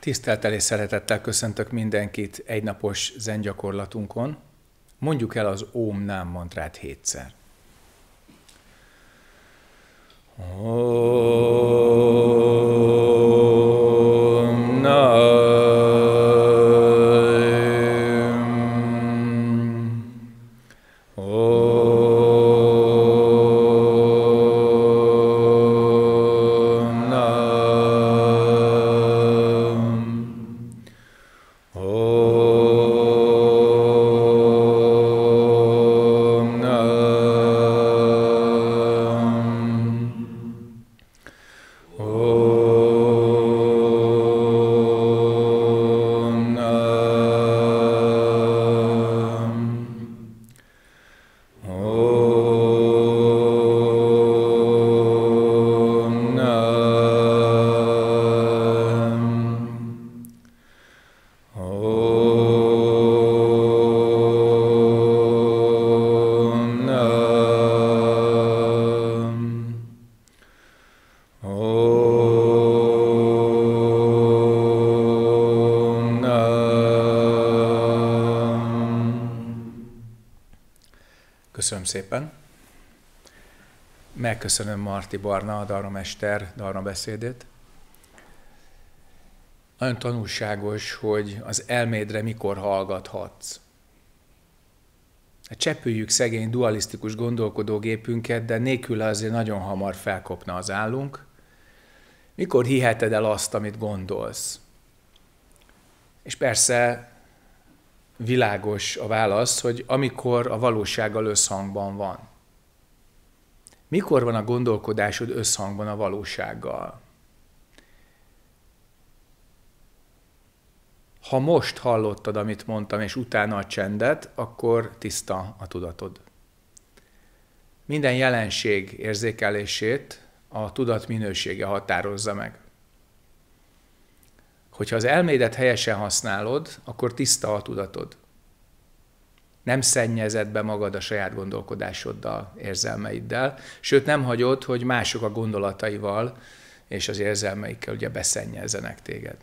Tiszteltel és szeretettel köszöntök mindenkit egynapos zengyakorlatunkon. Mondjuk el az om Nám mantrát hétszer. Oh. szépen. Megköszönöm Marti Barna, a darramester beszédét. Nagyon tanulságos, hogy az elmédre mikor hallgathatsz. Hát csepüljük szegény dualisztikus gondolkodógépünket, de nélkül azért nagyon hamar felkopna az állunk. Mikor hiheted el azt, amit gondolsz? És persze világos a válasz, hogy amikor a valósággal összhangban van. Mikor van a gondolkodásod összhangban a valósággal? Ha most hallottad, amit mondtam, és utána a csendet, akkor tiszta a tudatod. Minden jelenség érzékelését a tudat minősége határozza meg hogyha az elmédet helyesen használod, akkor tiszta a tudatod. Nem szennyezed be magad a saját gondolkodásoddal, érzelmeiddel, sőt nem hagyod, hogy mások a gondolataival és az érzelmeikkel ugye beszennyezzenek téged.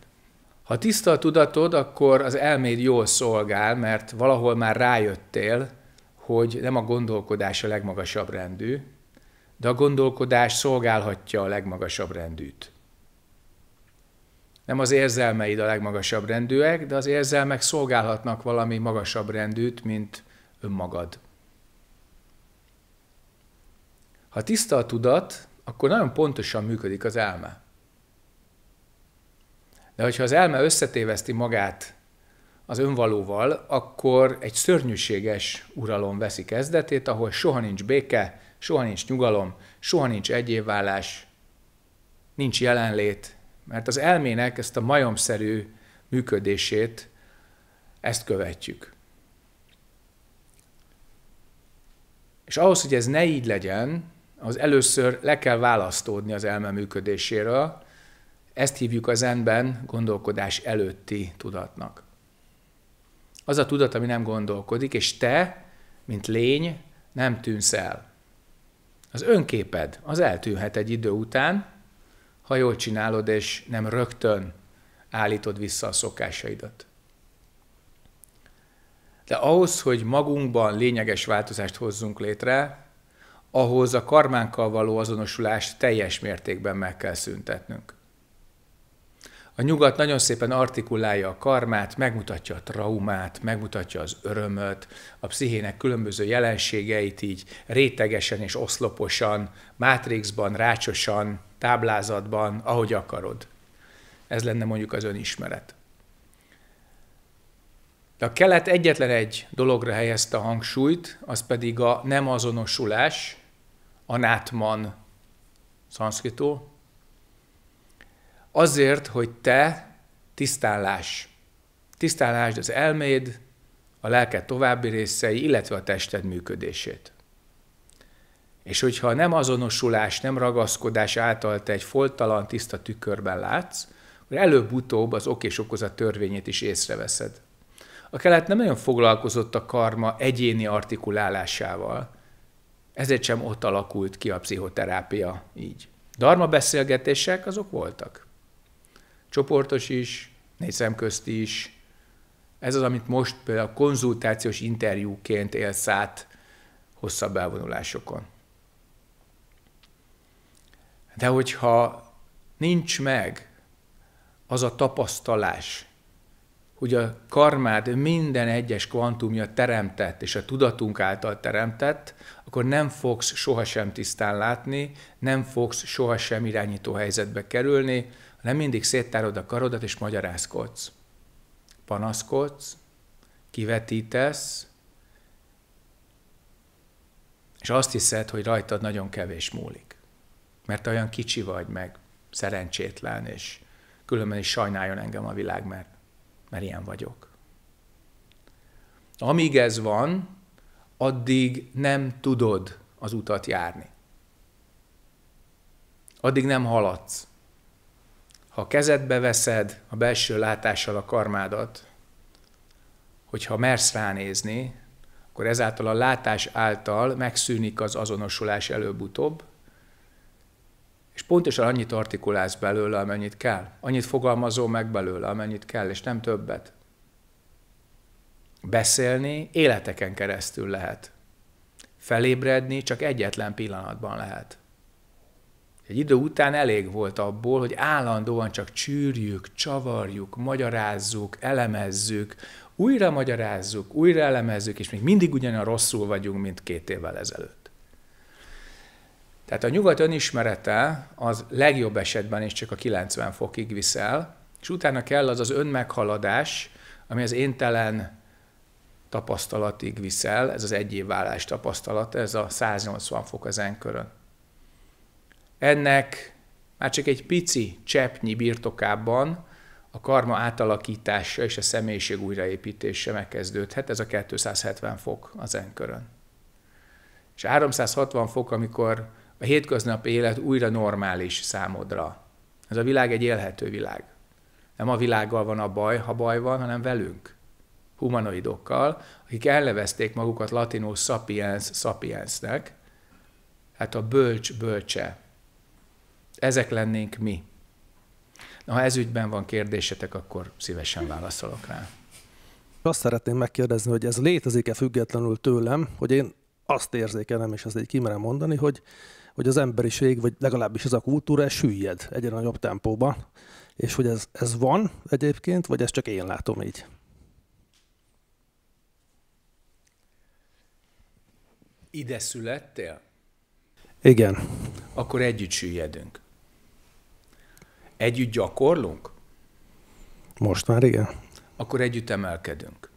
Ha tiszta a tudatod, akkor az elméd jól szolgál, mert valahol már rájöttél, hogy nem a gondolkodás a legmagasabb rendű, de a gondolkodás szolgálhatja a legmagasabb rendűt nem az érzelmeid a legmagasabb rendűek, de az érzelmek szolgálhatnak valami magasabb rendűt, mint önmagad. Ha tiszta a tudat, akkor nagyon pontosan működik az elme. De hogyha az elme összetéveszti magát az önvalóval, akkor egy szörnyűséges uralom veszi kezdetét, ahol soha nincs béke, soha nincs nyugalom, soha nincs egyévvállás, nincs jelenlét, mert az elmének ezt a majomszerű működését, ezt követjük. És ahhoz, hogy ez ne így legyen, az először le kell választódni az elme működéséről, ezt hívjuk az zenben gondolkodás előtti tudatnak. Az a tudat, ami nem gondolkodik, és te, mint lény, nem tűnsz el. Az önképed, az eltűnhet egy idő után, ha jól csinálod, és nem rögtön állítod vissza a szokásaidat. De ahhoz, hogy magunkban lényeges változást hozzunk létre, ahhoz a karmánkkal való azonosulást teljes mértékben meg kell szüntetnünk. A nyugat nagyon szépen artikulálja a karmát, megmutatja a traumát, megmutatja az örömöt, a pszichének különböző jelenségeit így rétegesen és oszloposan, mátrixban, rácsosan, táblázatban, ahogy akarod. Ez lenne mondjuk az önismeret. De a kelet egyetlen egy dologra helyezte a hangsúlyt, az pedig a nem azonosulás, anátman, szanszkritó, Azért, hogy te tisztánlás. lásd az elméd, a lelked további részei, illetve a tested működését. És hogyha nem azonosulás, nem ragaszkodás által te egy foltalan, tiszta tükörben látsz, akkor előbb-utóbb az ok és okozat törvényét is észreveszed. A kelet nem nagyon foglalkozott a karma egyéni artikulálásával, ezért sem ott alakult ki a pszichoterápia így. Darma beszélgetések azok voltak csoportos is, négy szemközti is. Ez az, amit most például konzultációs interjúként élsz át hosszabb elvonulásokon. De hogyha nincs meg az a tapasztalás, hogy a karmád minden egyes kvantumja teremtett, és a tudatunk által teremtett, akkor nem fogsz sohasem tisztán látni, nem fogsz sohasem irányító helyzetbe kerülni, nem mindig széttárod a karodat és magyarázkodsz. Panaszkodsz, kivetítesz, és azt hiszed, hogy rajtad nagyon kevés múlik. Mert olyan kicsi vagy meg, szerencsétlen, és különben is sajnáljon engem a világ, mert, mert ilyen vagyok. Amíg ez van, addig nem tudod az utat járni. Addig nem haladsz ha kezedbe veszed a belső látással a karmádat, hogyha mersz ránézni, akkor ezáltal a látás által megszűnik az azonosulás előbb-utóbb, és pontosan annyit artikulálsz belőle, amennyit kell. Annyit fogalmazol meg belőle, amennyit kell, és nem többet. Beszélni életeken keresztül lehet. Felébredni csak egyetlen pillanatban lehet. Egy idő után elég volt abból, hogy állandóan csak csűrjük, csavarjuk, magyarázzuk, elemezzük, újra magyarázzuk, újra elemezzük, és még mindig ugyanolyan rosszul vagyunk, mint két évvel ezelőtt. Tehát a nyugat önismerete az legjobb esetben is csak a 90 fokig viszel, és utána kell az az önmeghaladás, ami az éntelen tapasztalatig viszel, ez az egyévvállás tapasztalat, ez a 180 fok az enkörön ennek már csak egy pici cseppnyi birtokában a karma átalakítása és a személyiség újraépítése megkezdődhet, ez a 270 fok az enkörön. És 360 fok, amikor a hétköznapi élet újra normális számodra. Ez a világ egy élhető világ. Nem a világgal van a baj, ha baj van, hanem velünk, humanoidokkal, akik ellevezték magukat latinul sapiens sapiensnek, hát a bölcs bölcse ezek lennénk mi. Na, ha ez ügyben van kérdésetek, akkor szívesen válaszolok rá. Azt szeretném megkérdezni, hogy ez létezik-e függetlenül tőlem, hogy én azt érzékelem, és ezt egy kimerem mondani, hogy, hogy az emberiség, vagy legalábbis ez a kultúra süllyed egyre nagyobb tempóban, és hogy ez, ez van egyébként, vagy ezt csak én látom így? Ide születtél? Igen. Akkor együtt süllyedünk. Együtt gyakorlunk? Most már igen. Akkor együtt emelkedünk.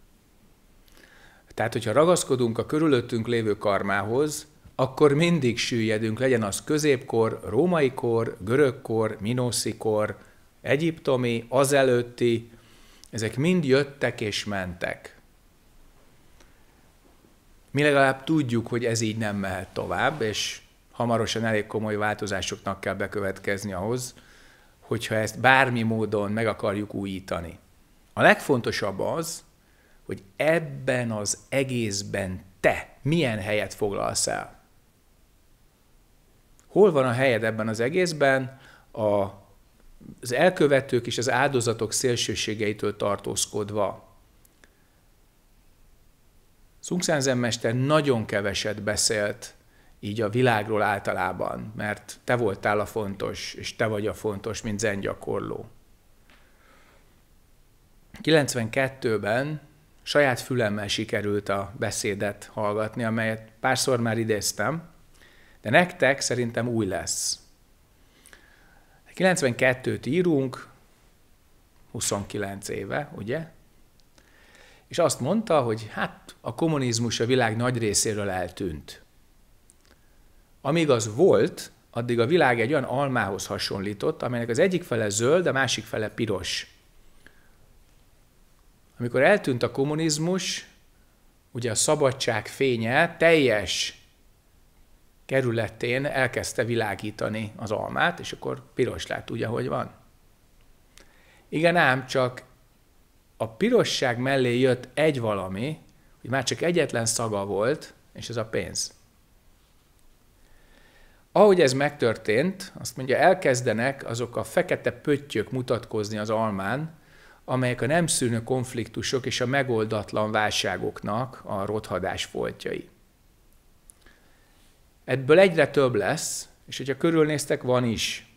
Tehát, hogyha ragaszkodunk a körülöttünk lévő karmához, akkor mindig süllyedünk, legyen az középkor, római kor, görögkor, kor, minoszi kor, egyiptomi, azelőtti, ezek mind jöttek és mentek. Mi legalább tudjuk, hogy ez így nem mehet tovább, és hamarosan elég komoly változásoknak kell bekövetkezni ahhoz, hogyha ezt bármi módon meg akarjuk újítani. A legfontosabb az, hogy ebben az egészben te milyen helyet foglalsz el. Hol van a helyed ebben az egészben? A, az elkövetők és az áldozatok szélsőségeitől tartózkodva. Szungszánzen nagyon keveset beszélt így a világról általában, mert te voltál a fontos, és te vagy a fontos, mint zengyakorló. 92-ben saját fülemmel sikerült a beszédet hallgatni, amelyet párszor már idéztem, de nektek szerintem új lesz. 92-t írunk, 29 éve, ugye? És azt mondta, hogy hát a kommunizmus a világ nagy részéről eltűnt. Amíg az volt, addig a világ egy olyan almához hasonlított, amelynek az egyik fele zöld, a másik fele piros. Amikor eltűnt a kommunizmus, ugye a szabadság fénye teljes kerületén elkezdte világítani az almát, és akkor piros lett, ugye hogy van. Igen, ám csak a pirosság mellé jött egy valami, hogy már csak egyetlen szaga volt, és ez a pénz. Ahogy ez megtörtént, azt mondja, elkezdenek azok a fekete pöttyök mutatkozni az almán, amelyek a nem szűnő konfliktusok és a megoldatlan válságoknak a rothadás foltjai. Ebből egyre több lesz, és hogyha körülnéztek, van is.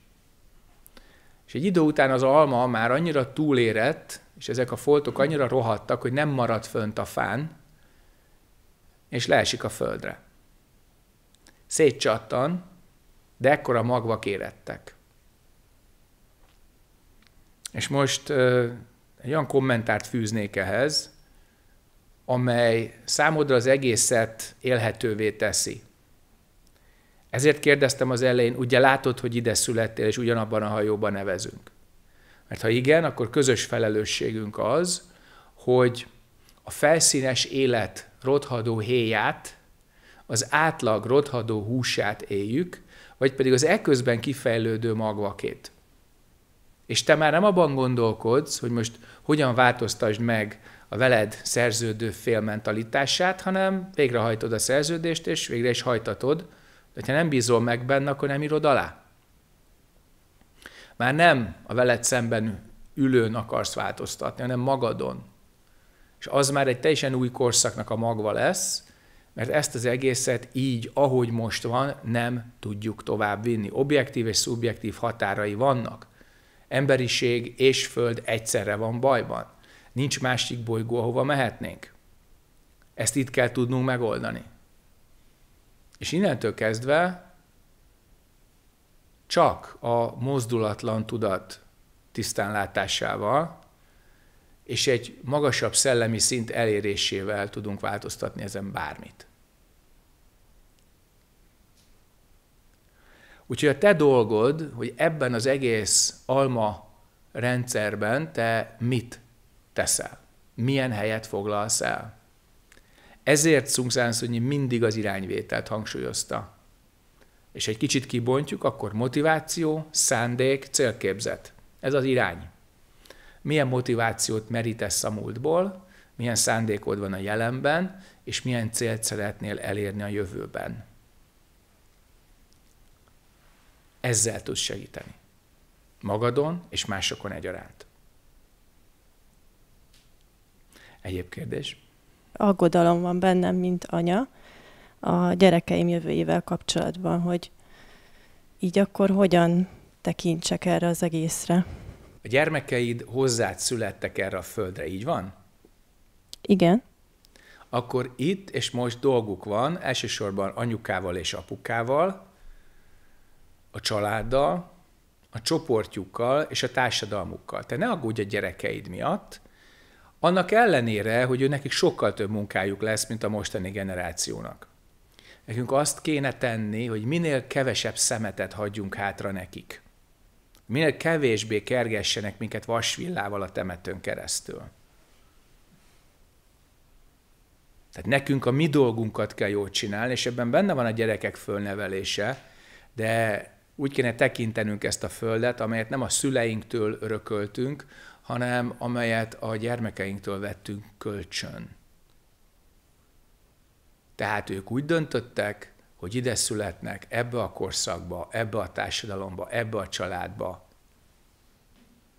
És egy idő után az alma már annyira túlérett, és ezek a foltok annyira rohadtak, hogy nem marad fönt a fán, és leesik a földre. Szétcsattan, de ekkora magvak érettek. És most egy olyan kommentárt fűznék ehhez, amely számodra az egészet élhetővé teszi. Ezért kérdeztem az elején, ugye látod, hogy ide születtél, és ugyanabban a hajóban nevezünk? Mert ha igen, akkor közös felelősségünk az, hogy a felszínes élet rothadó héját, az átlag rothadó húsát éljük, vagy pedig az eközben kifejlődő magvakét. És te már nem abban gondolkodsz, hogy most hogyan változtasd meg a veled szerződő fél mentalitását, hanem végrehajtod a szerződést, és végre is hajtatod, de ha nem bízol meg benne, akkor nem írod alá. Már nem a veled szemben ülőn akarsz változtatni, hanem magadon. És az már egy teljesen új korszaknak a magva lesz, mert ezt az egészet így, ahogy most van, nem tudjuk tovább vinni. Objektív és szubjektív határai vannak. Emberiség és föld egyszerre van bajban. Nincs másik bolygó, ahova mehetnénk. Ezt itt kell tudnunk megoldani. És innentől kezdve csak a mozdulatlan tudat tisztánlátásával, és egy magasabb szellemi szint elérésével tudunk változtatni ezen bármit. Úgyhogy a te dolgod, hogy ebben az egész alma rendszerben te mit teszel, milyen helyet foglalsz el. Ezért Szungszán mindig az irányvételt hangsúlyozta. És egy kicsit kibontjuk, akkor motiváció, szándék, célképzet. Ez az irány milyen motivációt merítesz a múltból, milyen szándékod van a jelenben, és milyen célt szeretnél elérni a jövőben. Ezzel tudsz segíteni. Magadon és másokon egyaránt. Egyéb kérdés? Aggodalom van bennem, mint anya, a gyerekeim jövőjével kapcsolatban, hogy így akkor hogyan tekintsek erre az egészre a gyermekeid hozzád születtek erre a földre, így van? Igen. Akkor itt és most dolguk van, elsősorban anyukával és apukával, a családdal, a csoportjukkal és a társadalmukkal. Te ne aggódj a gyerekeid miatt, annak ellenére, hogy ő nekik sokkal több munkájuk lesz, mint a mostani generációnak. Nekünk azt kéne tenni, hogy minél kevesebb szemetet hagyjunk hátra nekik minél kevésbé kergessenek minket vasvillával a temetőn keresztül. Tehát nekünk a mi dolgunkat kell jól csinálni, és ebben benne van a gyerekek fölnevelése, de úgy kéne tekintenünk ezt a földet, amelyet nem a szüleinktől örököltünk, hanem amelyet a gyermekeinktől vettünk kölcsön. Tehát ők úgy döntöttek, hogy ide születnek, ebbe a korszakba, ebbe a társadalomba, ebbe a családba.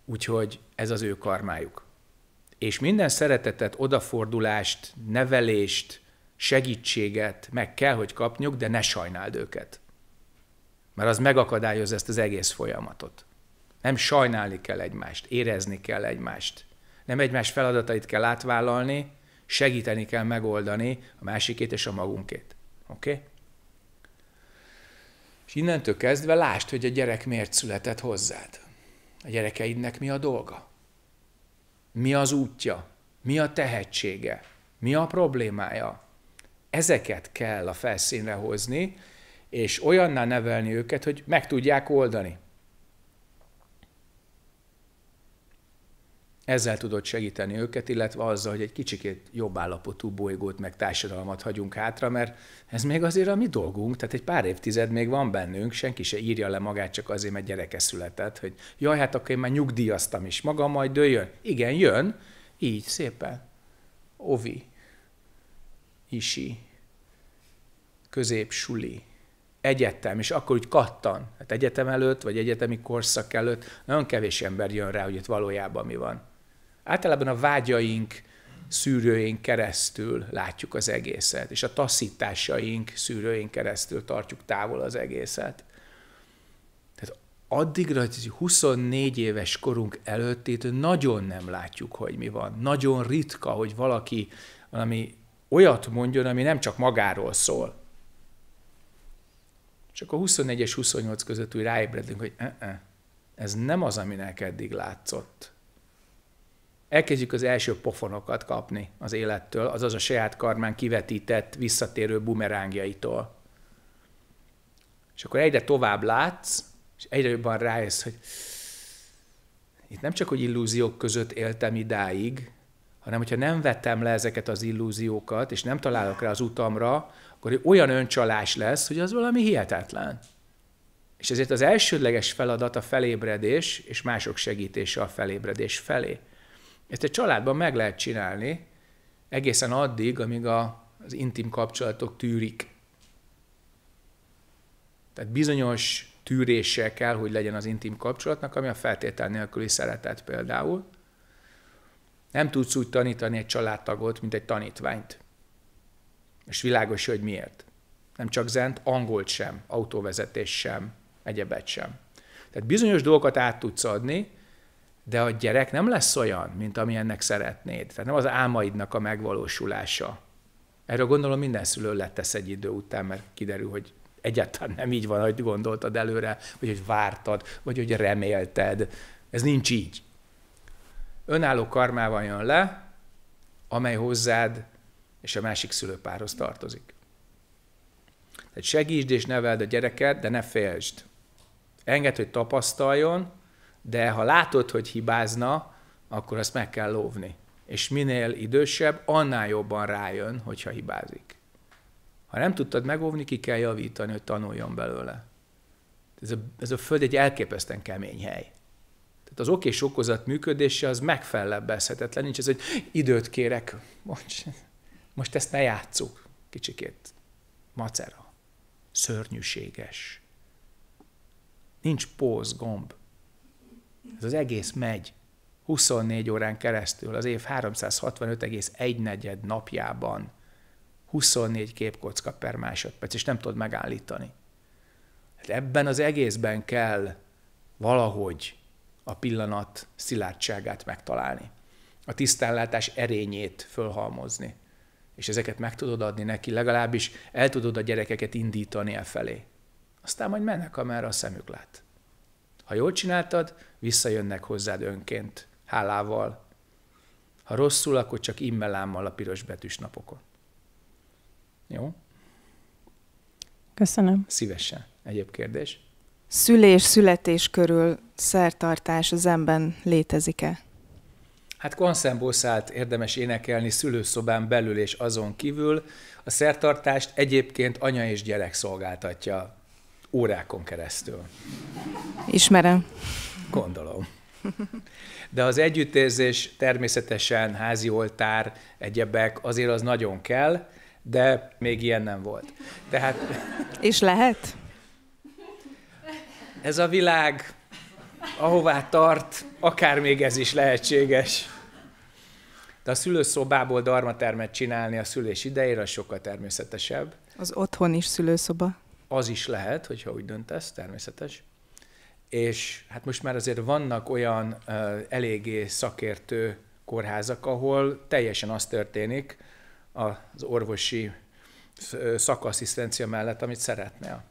Úgyhogy ez az ő karmájuk. És minden szeretetet, odafordulást, nevelést, segítséget meg kell, hogy kapjuk, de ne sajnáld őket. Mert az megakadályoz ezt az egész folyamatot. Nem sajnálni kell egymást, érezni kell egymást. Nem egymás feladatait kell átvállalni, segíteni kell megoldani a másikét és a magunkét. Oké? Okay? És innentől kezdve lásd, hogy a gyerek miért született hozzád. A gyerekeidnek mi a dolga? Mi az útja? Mi a tehetsége? Mi a problémája? Ezeket kell a felszínre hozni, és olyanná nevelni őket, hogy meg tudják oldani. ezzel tudod segíteni őket, illetve azzal, hogy egy kicsikét jobb állapotú bolygót, meg társadalmat hagyunk hátra, mert ez még azért a mi dolgunk, tehát egy pár évtized még van bennünk, senki se írja le magát csak azért, mert gyereke született, hogy jaj, hát akkor én már nyugdíjaztam is, maga majd dőljön. Igen, jön, így szépen. Ovi, isi, középsuli, egyetem, és akkor úgy kattan. Hát egyetem előtt, vagy egyetemi korszak előtt nagyon kevés ember jön rá, hogy itt valójában mi van. Általában a vágyaink szűrőjén keresztül látjuk az egészet, és a taszításaink szűrőjén keresztül tartjuk távol az egészet. Tehát addigra, hogy 24 éves korunk előtt itt nagyon nem látjuk, hogy mi van. Nagyon ritka, hogy valaki valami olyat mondjon, ami nem csak magáról szól. Csak a 24 és 28 között úgy ráébredünk, hogy ez nem az, aminek eddig látszott elkezdjük az első pofonokat kapni az élettől, azaz a saját karmán kivetített, visszatérő bumerángjaitól. És akkor egyre tovább látsz, és egyre jobban rájössz, hogy itt nem csak, hogy illúziók között éltem idáig, hanem hogyha nem vettem le ezeket az illúziókat, és nem találok rá az utamra, akkor olyan öncsalás lesz, hogy az valami hihetetlen. És ezért az elsődleges feladat a felébredés, és mások segítése a felébredés felé. Ezt egy családban meg lehet csinálni egészen addig, amíg a, az intim kapcsolatok tűrik. Tehát bizonyos tűréssel kell, hogy legyen az intim kapcsolatnak, ami a feltétel nélküli szeretet például. Nem tudsz úgy tanítani egy családtagot, mint egy tanítványt. És világos, hogy miért. Nem csak zent, angolt sem, autóvezetés sem, egyebet sem. Tehát bizonyos dolgokat át tudsz adni, de a gyerek nem lesz olyan, mint amilyennek szeretnéd. Tehát nem az álmaidnak a megvalósulása. Erről gondolom minden szülő letesz egy idő után, mert kiderül, hogy egyáltalán nem így van, hogy gondoltad előre, vagy hogy vártad, vagy hogy remélted. Ez nincs így. Önálló karmával jön le, amely hozzád és a másik szülőpárhoz tartozik. Tehát segítsd és neveld a gyereket, de ne félsd. Engedd, hogy tapasztaljon, de ha látod, hogy hibázna, akkor azt meg kell lóvni. És minél idősebb, annál jobban rájön, hogyha hibázik. Ha nem tudtad megóvni, ki kell javítani, hogy tanuljon belőle. Ez a, ez a föld egy elképesztően kemény hely. Tehát az okés okozat működése az megfellebbezhetetlen, nincs ez, hogy időt kérek, most, most ezt ne játsszuk. Kicsikét macera, szörnyűséges. Nincs póz, gomb, ez az egész megy 24 órán keresztül, az év 365,1 negyed napjában 24 képkocka per másodperc, és nem tudod megállítani. Hát ebben az egészben kell valahogy a pillanat szilárdságát megtalálni, a tisztánlátás erényét fölhalmozni, és ezeket meg tudod adni neki, legalábbis el tudod a gyerekeket indítani e felé. Aztán majd mennek, amerre a szemük lát. Ha jól csináltad, visszajönnek hozzád önként, hálával. Ha rosszul, akkor csak immelámmal a piros betűs napokon. Jó? Köszönöm. Szívesen. Egyéb kérdés? Szülés-születés körül szertartás az ember létezik-e? Hát konszemboszált érdemes énekelni szülőszobán belül és azon kívül. A szertartást egyébként anya és gyerek szolgáltatja órákon keresztül. Ismerem. Gondolom. De az együttérzés természetesen házi oltár, egyebek, azért az nagyon kell, de még ilyen nem volt. Tehát... És lehet? Ez a világ, ahová tart, akár még ez is lehetséges. De a szülőszobából darmatermet csinálni a szülés idejére sokkal természetesebb. Az otthon is szülőszoba az is lehet, hogyha úgy döntesz, természetes. És hát most már azért vannak olyan uh, eléggé szakértő kórházak, ahol teljesen az történik az orvosi szakasszisztencia mellett, amit szeretnél.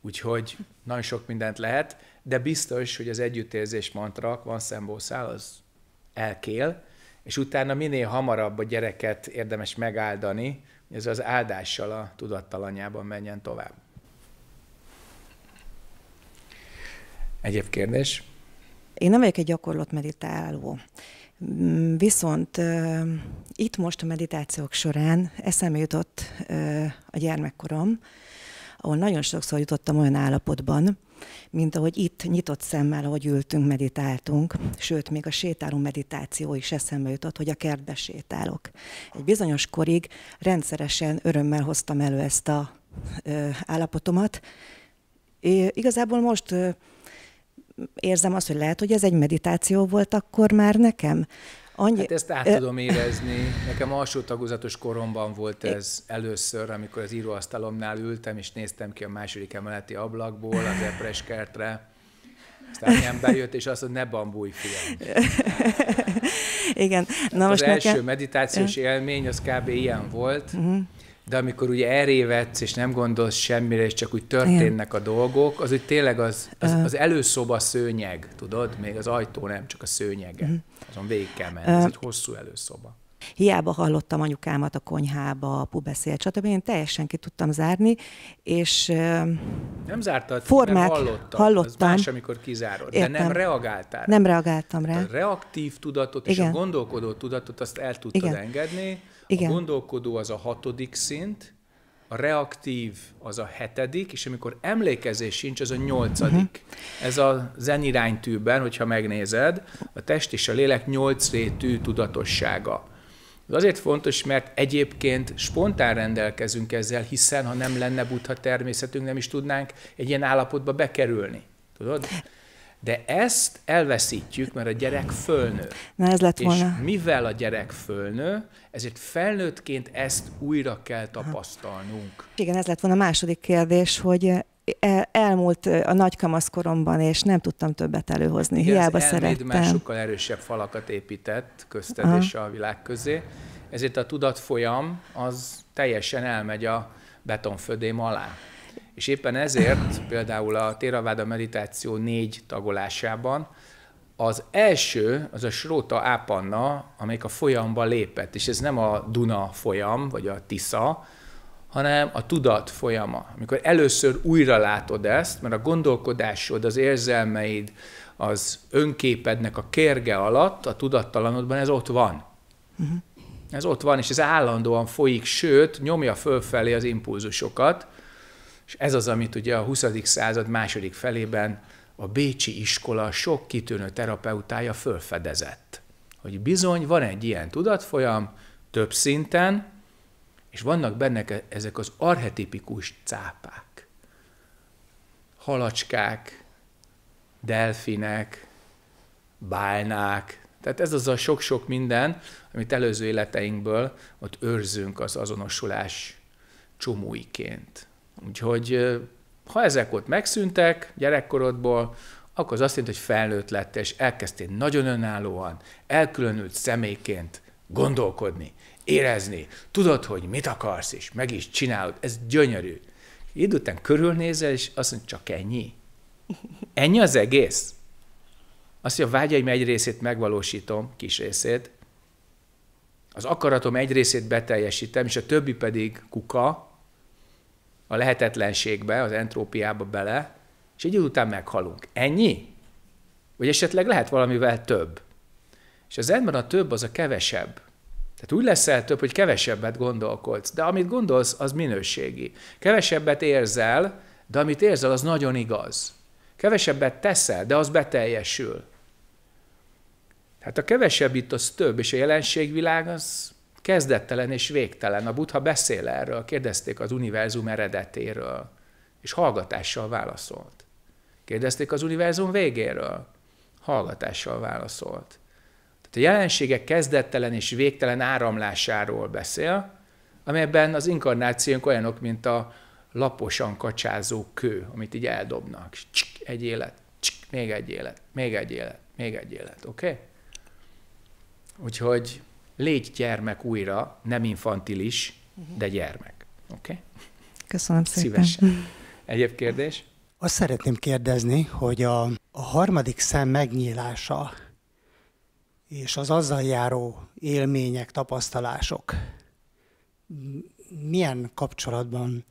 Úgyhogy nagyon sok mindent lehet, de biztos, hogy az együttérzés mantra, van száll az elkél, és utána minél hamarabb a gyereket érdemes megáldani, ez az áldással a tudattalanyában menjen tovább. Egyéb kérdés? Én nem vagyok egy gyakorlott meditáló. Viszont uh, itt most a meditációk során eszembe jutott uh, a gyermekkorom, ahol nagyon sokszor jutottam olyan állapotban, mint ahogy itt nyitott szemmel, ahogy ültünk, meditáltunk, sőt, még a sétáló meditáció is eszembe jutott, hogy a kertbe sétálok. Egy bizonyos korig rendszeresen örömmel hoztam elő ezt a ö, állapotomat. É, igazából most ö, érzem azt, hogy lehet, hogy ez egy meditáció volt akkor már nekem, Annyi... Hát ezt át tudom érezni. Nekem alsó tagozatos koromban volt ez először, amikor az íróasztalomnál ültem, és néztem ki a második emeleti ablakból az Epreskertre. Aztán ilyen bejött, és azt mondta, ne bambulj, fiam. Igen. Na hát most az nekem... első meditációs élmény, az kb. ilyen volt. Uh-huh de amikor ugye erévedsz, és nem gondolsz semmire, és csak úgy történnek Igen. a dolgok, az úgy tényleg az, az, az előszoba szőnyeg, tudod? Még az ajtó nem, csak a szőnyege. Uh-huh. Azon végig kell menni, ez egy hosszú előszoba. Hiába hallottam anyukámat a konyhába, apu beszélt, stb. Én teljesen ki tudtam zárni, és Nem zártad, formák, nem hallottam. hallottam. Az más, amikor kizárod, Értem. de nem reagáltál. Nem reagáltam rá. A reaktív tudatot Igen. és a gondolkodó tudatot azt el tudtad Igen. engedni, igen. A gondolkodó az a hatodik szint, a reaktív az a hetedik, és amikor emlékezés sincs, az a nyolcadik. Uh-huh. Ez a zeniránytűben, hogyha megnézed, a test és a lélek nyolc rétű tudatossága. Ez azért fontos, mert egyébként spontán rendelkezünk ezzel, hiszen ha nem lenne butha természetünk, nem is tudnánk egy ilyen állapotba bekerülni. Tudod? De ezt elveszítjük, mert a gyerek fölnő. Na ez lett volna. És mivel a gyerek fölnő, ezért felnőttként ezt újra kell tapasztalnunk. Igen, ez lett volna a második kérdés, hogy eh, e, elmúlt eh, a nagy kamaszkoromban, és nem tudtam többet előhozni. Igen, Hiába az szerettem. már sokkal erősebb falakat épített közted Aha. és a világ közé, ezért a tudatfolyam az teljesen elmegy a betonfödém alá. És éppen ezért például a Téraváda meditáció négy tagolásában az első, az a Sróta Ápanna, amelyik a folyamba lépett, és ez nem a Duna folyam, vagy a Tisza, hanem a tudat folyama. Amikor először újra látod ezt, mert a gondolkodásod, az érzelmeid, az önképednek a kérge alatt, a tudattalanodban ez ott van. Uh-huh. Ez ott van, és ez állandóan folyik, sőt, nyomja fölfelé az impulzusokat, és ez az, amit ugye a 20. század második felében a Bécsi iskola sok kitűnő terapeutája fölfedezett, hogy bizony van egy ilyen tudatfolyam több szinten, és vannak benne ezek az arhetipikus cápák. Halacskák, delfinek, bálnák, tehát ez az a sok-sok minden, amit előző életeinkből ott őrzünk az azonosulás csomóiként. Úgyhogy ha ezek ott megszűntek gyerekkorodból, akkor az azt jelenti, hogy felnőtt lett és elkezdtél nagyon önállóan, elkülönült személyként gondolkodni, érezni, tudod, hogy mit akarsz, és meg is csinálod, ez gyönyörű. Idő után körülnézel, és azt mondja, csak ennyi. Ennyi az egész. Azt, hogy a vágyaim egy részét megvalósítom, kis részét, az akaratom egy részét beteljesítem, és a többi pedig kuka, a lehetetlenségbe, az entrópiába bele, és egy idő után meghalunk. Ennyi? Vagy esetleg lehet valamivel több. És az ember a több, az a kevesebb. Tehát úgy leszel több, hogy kevesebbet gondolkodsz, de amit gondolsz, az minőségi. Kevesebbet érzel, de amit érzel, az nagyon igaz. Kevesebbet teszel, de az beteljesül. Tehát a kevesebb itt az több, és a jelenségvilág az kezdettelen és végtelen. A Buddha beszél erről, kérdezték az univerzum eredetéről, és hallgatással válaszolt. Kérdezték az univerzum végéről, hallgatással válaszolt. Tehát a jelenségek kezdettelen és végtelen áramlásáról beszél, amelyben az inkarnációnk olyanok, mint a laposan kacsázó kő, amit így eldobnak. Csik, egy élet, csik, még egy élet, még egy élet, még egy élet, oké? Okay? Úgyhogy légy gyermek újra, nem infantilis, mhm. de gyermek. Oké? Okay? Köszönöm szépen. Szívesen. Egyéb kérdés? Azt szeretném kérdezni, hogy a, a harmadik szem megnyílása és az azzal járó élmények, tapasztalások milyen kapcsolatban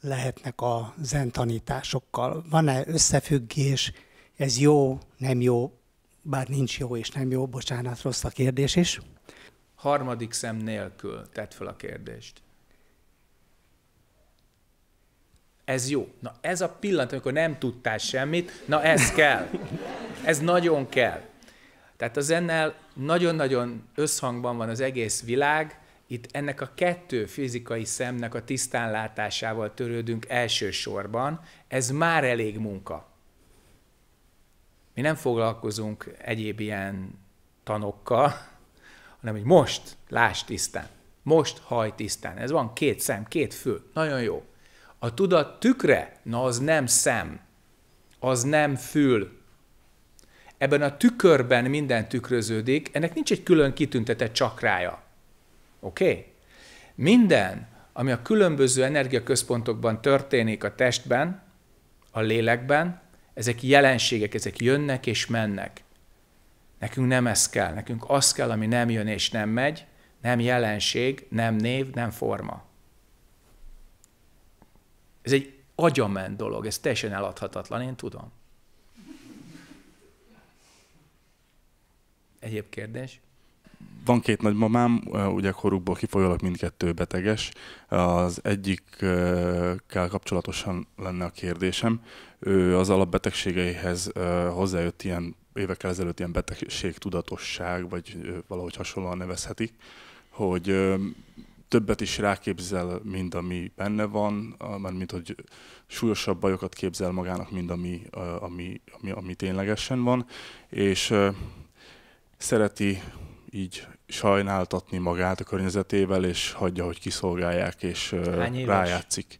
lehetnek a zen tanításokkal? Van-e összefüggés, ez jó, nem jó, bár nincs jó és nem jó, bocsánat, rossz a kérdés is. Harmadik szem nélkül tett fel a kérdést. Ez jó. Na ez a pillanat, amikor nem tudtál semmit, na ez kell. Ez nagyon kell. Tehát az ennél nagyon-nagyon összhangban van az egész világ, itt ennek a kettő fizikai szemnek a tisztánlátásával törődünk elsősorban, ez már elég munka. Mi nem foglalkozunk egyéb ilyen tanokkal, hanem hogy most láss tisztán, most haj tisztán. Ez van két szem, két fül, nagyon jó. A tudat tükre, na az nem szem, az nem fül. Ebben a tükörben minden tükröződik, ennek nincs egy külön kitüntetett csakrája. Oké? Okay? Minden, ami a különböző energiaközpontokban történik a testben, a lélekben, ezek jelenségek, ezek jönnek és mennek. Nekünk nem ez kell, nekünk az kell, ami nem jön és nem megy, nem jelenség, nem név, nem forma. Ez egy agyament dolog, ez teljesen eladhatatlan, én tudom. Egyéb kérdés? van két nagymamám, ugye korukból kifolyólag mindkettő beteges. Az egyikkel kapcsolatosan lenne a kérdésem. Ő az alapbetegségeihez hozzájött ilyen évekkel ezelőtt ilyen betegségtudatosság, vagy valahogy hasonlóan nevezhetik, hogy többet is ráképzel, mint ami benne van, mert mint hogy súlyosabb bajokat képzel magának, mint ami, ami, ami, ami ténylegesen van, és szereti így sajnáltatni magát a környezetével, és hagyja, hogy kiszolgálják, és rájátszik.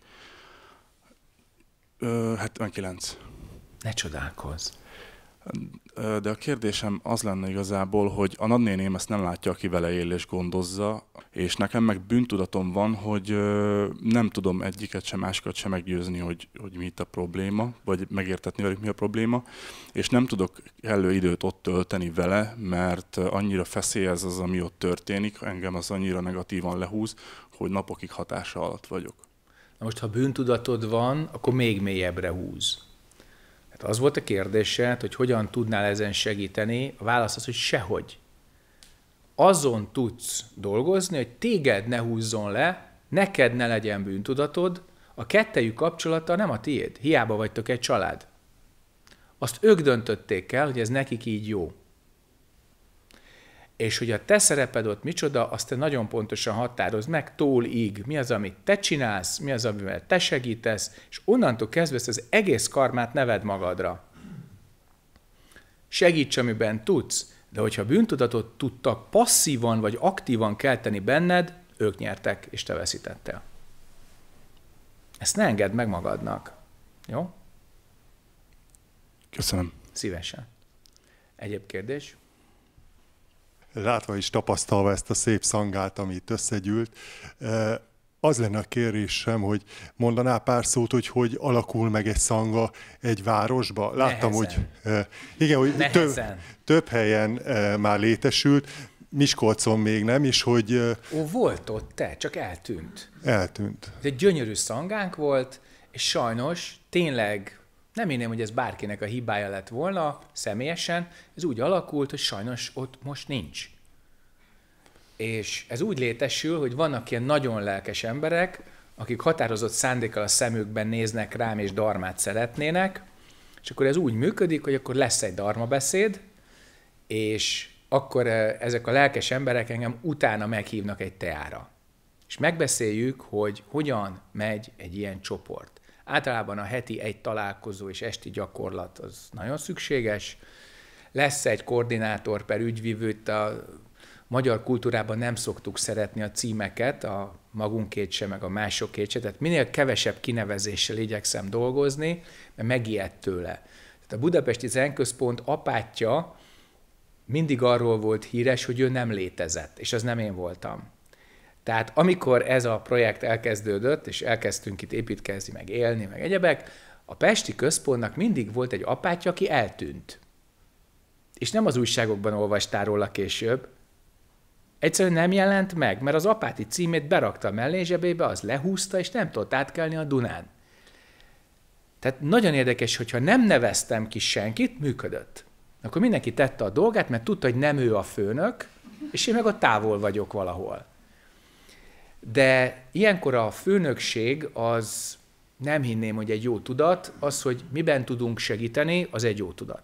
Ö, 79. Ne csodálkozz de a kérdésem az lenne igazából, hogy a nadnéném ezt nem látja, aki vele él és gondozza, és nekem meg bűntudatom van, hogy nem tudom egyiket sem másikat sem meggyőzni, hogy, hogy mi itt a probléma, vagy megértetni velük mi a probléma, és nem tudok elő időt ott tölteni vele, mert annyira feszélyez az, ami ott történik, engem az annyira negatívan lehúz, hogy napokig hatása alatt vagyok. Na most, ha bűntudatod van, akkor még mélyebbre húz. Hát az volt a kérdése, hát, hogy hogyan tudnál ezen segíteni, a válasz az, hogy sehogy. Azon tudsz dolgozni, hogy téged ne húzzon le, neked ne legyen bűntudatod, a kettejük kapcsolata nem a tiéd, hiába vagytok egy család. Azt ők döntötték el, hogy ez nekik így jó. És hogy a te szereped ott micsoda, azt te nagyon pontosan határozd meg tólig, mi az, amit te csinálsz, mi az, amivel te segítesz, és onnantól kezdve ezt az egész karmát neved magadra. Segíts, amiben tudsz, de hogyha bűntudatot tudtak passzívan vagy aktívan kelteni benned, ők nyertek, és te veszítettél. Ezt ne engedd meg magadnak. Jó? Köszönöm. Szívesen. Egyéb kérdés? látva és tapasztalva ezt a szép szangát, ami itt összegyűlt, eh, az lenne a kérésem, hogy mondaná pár szót, hogy hogy alakul meg egy szanga egy városba. Láttam, Nehezen. hogy eh, igen, hogy több, több helyen eh, már létesült, Miskolcon még nem is, hogy... Ó, volt ott, te, csak eltűnt. Eltűnt. Ez egy gyönyörű szangánk volt, és sajnos tényleg nem én, hogy ez bárkinek a hibája lett volna személyesen, ez úgy alakult, hogy sajnos ott most nincs. És ez úgy létesül, hogy vannak ilyen nagyon lelkes emberek, akik határozott szándékkal a szemükben néznek rám, és darmát szeretnének, és akkor ez úgy működik, hogy akkor lesz egy darma beszéd, és akkor eh, ezek a lelkes emberek engem utána meghívnak egy teára. És megbeszéljük, hogy hogyan megy egy ilyen csoport. Általában a heti egy találkozó és esti gyakorlat az nagyon szükséges. Lesz egy koordinátor per ügyvívő, itt a magyar kultúrában nem szoktuk szeretni a címeket, a magunkét se, meg a másokét se, tehát minél kevesebb kinevezéssel igyekszem dolgozni, mert megijedt tőle. Tehát a Budapesti Zenközpont apátja mindig arról volt híres, hogy ő nem létezett, és az nem én voltam. Tehát amikor ez a projekt elkezdődött, és elkezdtünk itt építkezni, meg élni, meg egyebek, a Pesti központnak mindig volt egy apátja, aki eltűnt. És nem az újságokban olvastál róla később, Egyszerűen nem jelent meg, mert az apáti címét berakta a mellényzsebébe, az lehúzta, és nem tudott átkelni a Dunán. Tehát nagyon érdekes, hogyha nem neveztem ki senkit, működött. Akkor mindenki tette a dolgát, mert tudta, hogy nem ő a főnök, és én meg ott távol vagyok valahol. De ilyenkor a főnökség az nem hinném, hogy egy jó tudat, az, hogy miben tudunk segíteni, az egy jó tudat.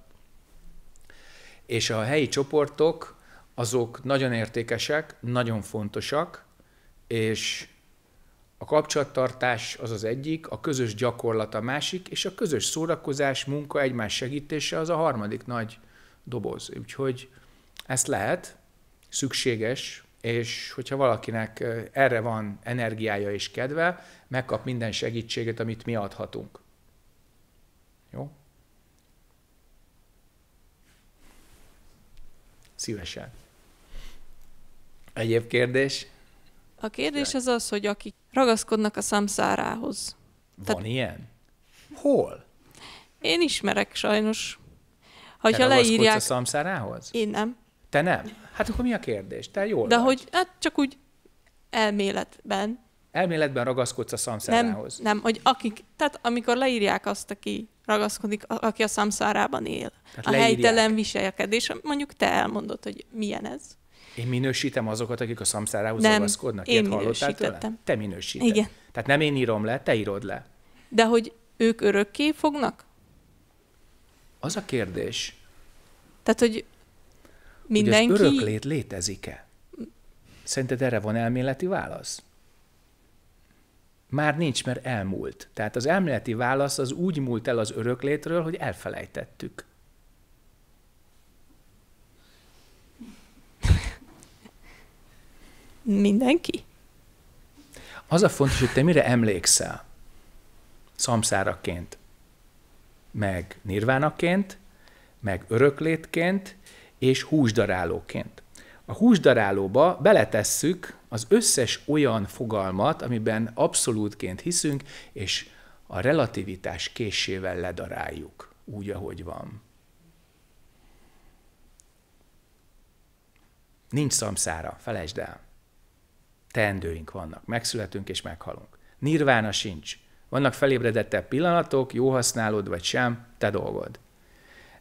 És a helyi csoportok azok nagyon értékesek, nagyon fontosak, és a kapcsolattartás az az egyik, a közös gyakorlat a másik, és a közös szórakozás, munka, egymás segítése az a harmadik nagy doboz. Úgyhogy ezt lehet, szükséges, és hogyha valakinek erre van energiája és kedve, megkap minden segítséget, amit mi adhatunk. Jó? Szívesen. Egyéb kérdés? A kérdés az az, hogy akik ragaszkodnak a szamszárához. Van Tehát... ilyen? Hol? Én ismerek sajnos. Ha Te leírják... a szamszárához? Én nem. Te nem? Hát akkor mi a kérdés? Te jól De vagy. hogy, hát csak úgy elméletben. Elméletben ragaszkodsz a szamszárához. Nem, nem, hogy akik, tehát amikor leírják azt, aki ragaszkodik, aki a szamszárában él. Tehát a leírják. helytelen viselkedés, mondjuk te elmondod, hogy milyen ez. Én minősítem azokat, akik a szamszárához nem, ragaszkodnak. Nem, én minősítettem. Te minősíted. Igen. Tehát nem én írom le, te írod le. De hogy ők örökké fognak? Az a kérdés. Tehát, hogy Mindenki... Hogy az öröklét létezik-e? Szerinted erre van elméleti válasz? Már nincs, mert elmúlt. Tehát az elméleti válasz az úgy múlt el az öröklétről, hogy elfelejtettük. Mindenki? Az a fontos, hogy te mire emlékszel szamszáraként, meg nirvánaként, meg öröklétként, és húsdarálóként. A húsdarálóba beletesszük az összes olyan fogalmat, amiben abszolútként hiszünk, és a relativitás késével ledaráljuk, úgy, ahogy van. Nincs szamszára, felejtsd el. Teendőink vannak, megszületünk és meghalunk. Nirvána sincs. Vannak felébredettebb pillanatok, jó használod vagy sem, te dolgod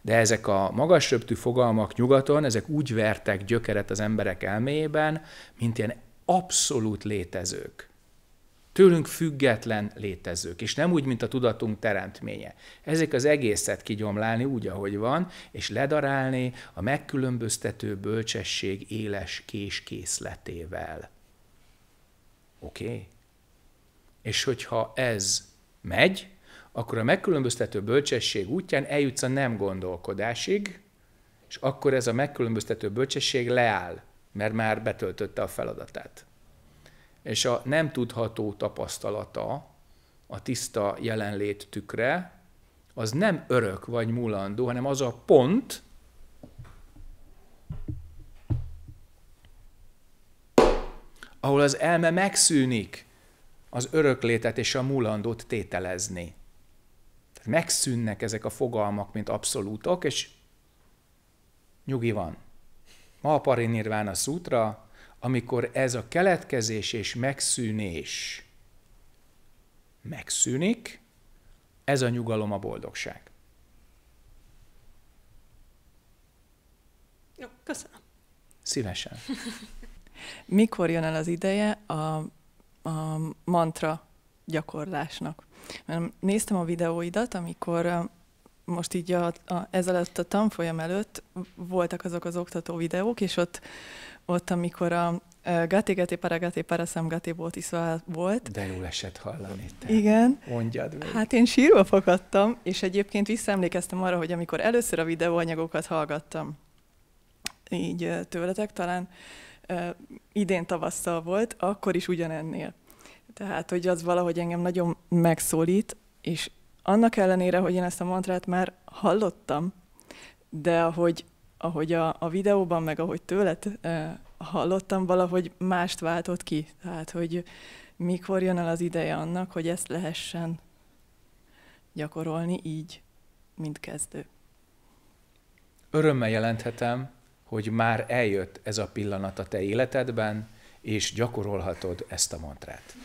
de ezek a magasröptű fogalmak nyugaton, ezek úgy vertek gyökeret az emberek elméjében, mint ilyen abszolút létezők. Tőlünk független létezők, és nem úgy, mint a tudatunk teremtménye. Ezek az egészet kigyomlálni úgy, ahogy van, és ledarálni a megkülönböztető bölcsesség éles késkészletével. Oké? Okay? És hogyha ez megy, akkor a megkülönböztető bölcsesség útján eljutsz a nem gondolkodásig, és akkor ez a megkülönböztető bölcsesség leáll, mert már betöltötte a feladatát. És a nem tudható tapasztalata, a tiszta jelenlét tükre, az nem örök vagy mulandó, hanem az a pont, ahol az elme megszűnik az öröklétet és a múlandót tételezni megszűnnek ezek a fogalmak, mint abszolútok, és nyugi van. Ma a a szútra, amikor ez a keletkezés és megszűnés megszűnik, ez a nyugalom a boldogság. Jó, köszönöm. Szívesen. Mikor jön el az ideje a, a mantra gyakorlásnak? Mert néztem a videóidat, amikor most így a, a, ezelőtt a tanfolyam előtt voltak azok az oktató videók, és ott, ott amikor a Gati Gati Para, Paraszam Gati volt. De jól esett hallani. Te. Igen. Mondjad meg. Hát én sírva fakadtam, és egyébként visszaemlékeztem arra, hogy amikor először a videóanyagokat hallgattam, így tőletek talán idén tavasszal volt, akkor is ugyanennél tehát, hogy az valahogy engem nagyon megszólít, és annak ellenére, hogy én ezt a mantrát már hallottam, de ahogy, ahogy a, a videóban, meg ahogy tőled eh, hallottam, valahogy mást váltott ki. Tehát, hogy mikor jön el az ideje annak, hogy ezt lehessen gyakorolni így, mint kezdő. Örömmel jelenthetem, hogy már eljött ez a pillanat a te életedben, és gyakorolhatod ezt a mantrát.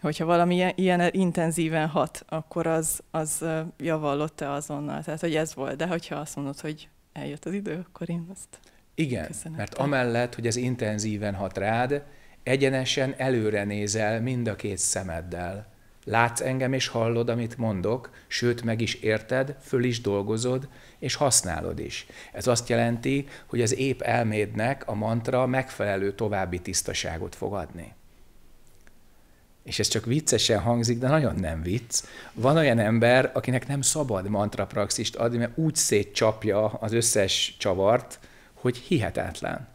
Hogyha valami ilyen, ilyen intenzíven hat, akkor az, az javallott-e azonnal? Tehát, hogy ez volt. De hogyha azt mondod, hogy eljött az idő, akkor én azt Igen, köszönöm. mert amellett, hogy ez intenzíven hat rád, egyenesen előre nézel mind a két szemeddel. Látsz engem és hallod, amit mondok, sőt, meg is érted, föl is dolgozod, és használod is. Ez azt jelenti, hogy az ép elmédnek a mantra megfelelő további tisztaságot fog adni. És ez csak viccesen hangzik, de nagyon nem vicc. Van olyan ember, akinek nem szabad mantra praxist adni, mert úgy szétcsapja az összes csavart, hogy hihetetlen.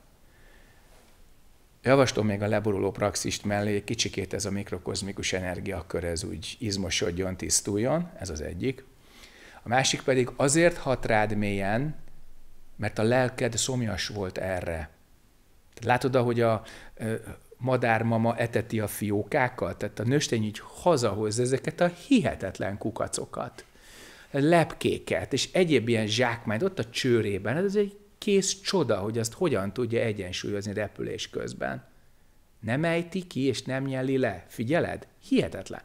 Javaslom még a leboruló praxist mellé, kicsikét ez a mikrokozmikus energiakör, ez úgy izmosodjon, tisztuljon, ez az egyik. A másik pedig azért hat rád mélyen, mert a lelked szomjas volt erre. Látod, ahogy a madármama eteti a fiókákat, tehát a nőstény így hazahoz ezeket a hihetetlen kukacokat, lepkéket, és egyéb ilyen zsákmányt ott a csőrében, hát ez egy kész csoda, hogy azt hogyan tudja egyensúlyozni repülés közben. Nem ejti ki, és nem nyeli le. Figyeled? Hihetetlen.